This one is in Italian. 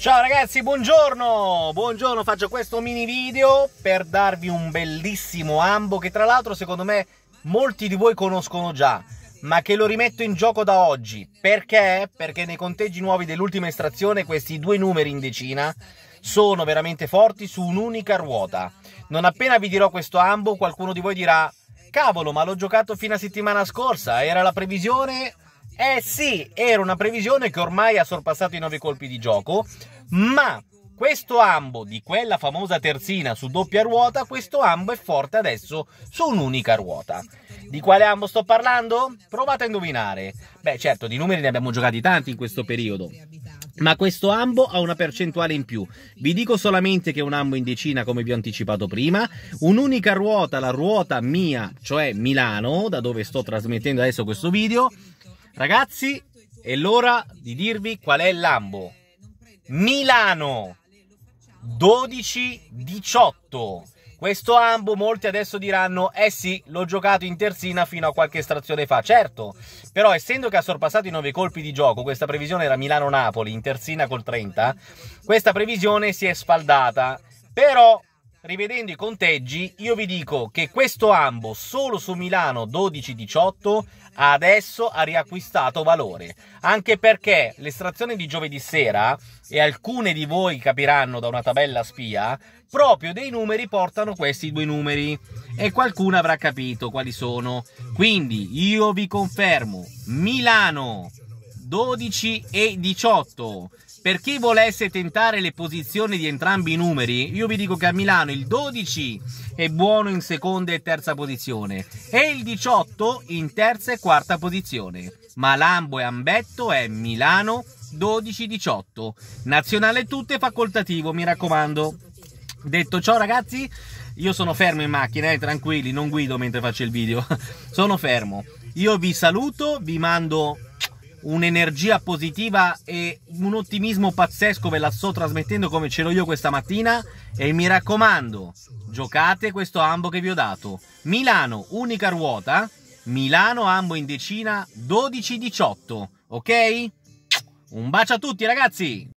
Ciao ragazzi, buongiorno! Buongiorno, faccio questo mini video per darvi un bellissimo ambo che tra l'altro secondo me molti di voi conoscono già, ma che lo rimetto in gioco da oggi. Perché? Perché nei conteggi nuovi dell'ultima estrazione questi due numeri in decina sono veramente forti su un'unica ruota. Non appena vi dirò questo ambo, qualcuno di voi dirà cavolo, ma l'ho giocato fino a settimana scorsa, era la previsione eh sì, era una previsione che ormai ha sorpassato i nove colpi di gioco, ma questo ambo di quella famosa terzina su doppia ruota, questo ambo è forte adesso su un'unica ruota. Di quale ambo sto parlando? Provate a indovinare. Beh, certo, di numeri ne abbiamo giocati tanti in questo periodo. Ma questo ambo ha una percentuale in più. Vi dico solamente che è un ambo in decina, come vi ho anticipato prima. Un'unica ruota, la ruota mia, cioè Milano, da dove sto trasmettendo adesso questo video, Ragazzi, è l'ora di dirvi qual è l'ambo. Milano 12-18. Questo ambo molti adesso diranno, eh sì, l'ho giocato in terzina fino a qualche estrazione fa, certo, però essendo che ha sorpassato i 9 colpi di gioco, questa previsione era Milano-Napoli in terzina col 30, questa previsione si è sfaldata, però rivedendo i conteggi, io vi dico che questo ambo solo su Milano 12-18 adesso ha riacquistato valore. Anche perché l'estrazione di giovedì sera, e alcune di voi capiranno da una tabella spia, proprio dei numeri portano questi due numeri. E qualcuno avrà capito quali sono. Quindi io vi confermo, Milano 12 e 18 per chi volesse tentare le posizioni di entrambi i numeri, io vi dico che a Milano il 12 è buono in seconda e terza posizione e il 18 in terza e quarta posizione. Ma Lambo e Ambetto è Milano 12-18. Nazionale tutte facoltativo, mi raccomando. Detto ciò ragazzi, io sono fermo in macchina, eh, tranquilli, non guido mentre faccio il video. sono fermo. Io vi saluto, vi mando un'energia positiva e un ottimismo pazzesco ve la sto trasmettendo come ce l'ho io questa mattina e mi raccomando giocate questo ambo che vi ho dato Milano unica ruota Milano ambo in decina 12-18 ok? Un bacio a tutti ragazzi